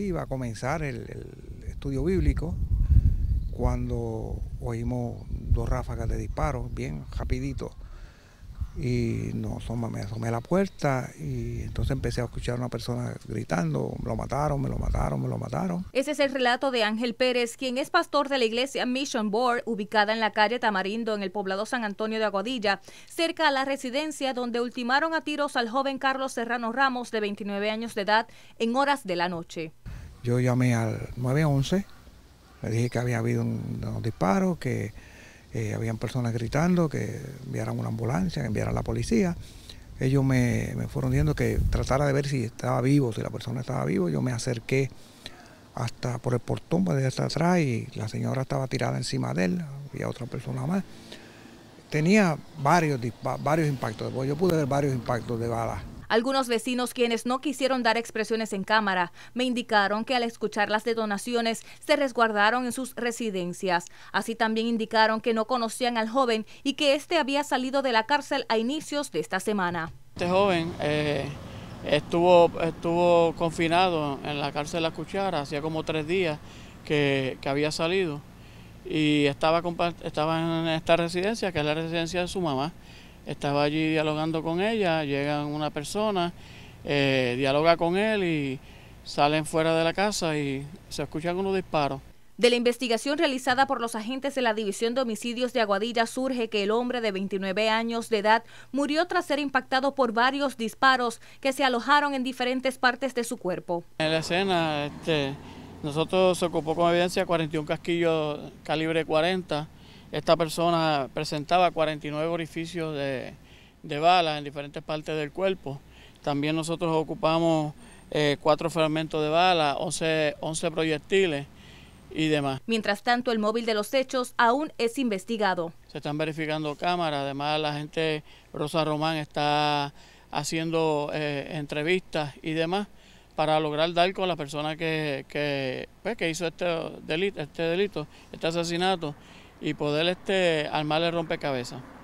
Iba a comenzar el, estudio bíblico cuando oímos dos ráfagas de disparos, bien rapidito. Y no me asomé a la puerta y entonces empecé a escuchar a una persona gritando, me lo mataron, me lo mataron, me lo mataron. Ese es el relato de Ángel Pérez, quien es pastor de la iglesia Mission Board, ubicada en la calle Tamarindo, en el poblado San Antonio de Aguadilla, cerca a la residencia donde ultimaron a tiros al joven Carlos Serrano Ramos, de 29 años de edad, en horas de la noche. Yo llamé al 911, le dije que había habido un, unos disparos, que eh, habían personas gritando, que enviaran una ambulancia, que enviaran a la policía. Ellos me, fueron diciendo que tratara de ver si estaba vivo, si la persona estaba vivo. Yo me acerqué hasta por el portón pues, desde atrás y la señora estaba tirada encima de él, había otra persona más. Tenía varios, varios impactos, pues, yo pude ver varios impactos de balas algunos vecinos quienes no quisieron dar expresiones en cámara me indicaron que al escuchar las detonaciones se resguardaron en sus residencias. Así también indicaron que no conocían al joven y que éste había salido de la cárcel a inicios de esta semana. Este joven eh, estuvo, estuvo confinado en la cárcel a Cuchara, hacía como tres días que, había salido y estaba, estaba en esta residencia, que es la residencia de su mamá. Estaba allí dialogando con ella, llega una persona, eh, dialoga con él y salen fuera de la casa y se escuchan unos disparos. De la investigación realizada por los agentes de la División de Homicidios de Aguadilla surge que el hombre de 29 años de edad murió tras ser impactado por varios disparos que se alojaron en diferentes partes de su cuerpo. En la escena, este, nosotros se ocupó con evidencia 41 casquillos calibre 40, esta persona presentaba 49 orificios de, balas en diferentes partes del cuerpo. También nosotros ocupamos eh, cuatro fragmentos de balas, 11, 11 proyectiles y demás. Mientras tanto, el móvil de los hechos aún es investigado. Se están verificando cámaras, además la gente, Rosa Román está haciendo eh, entrevistas y demás para lograr dar con la persona que, que, pues, hizo este delito, este delito, este asesinato y poder este, armar el rompecabezas.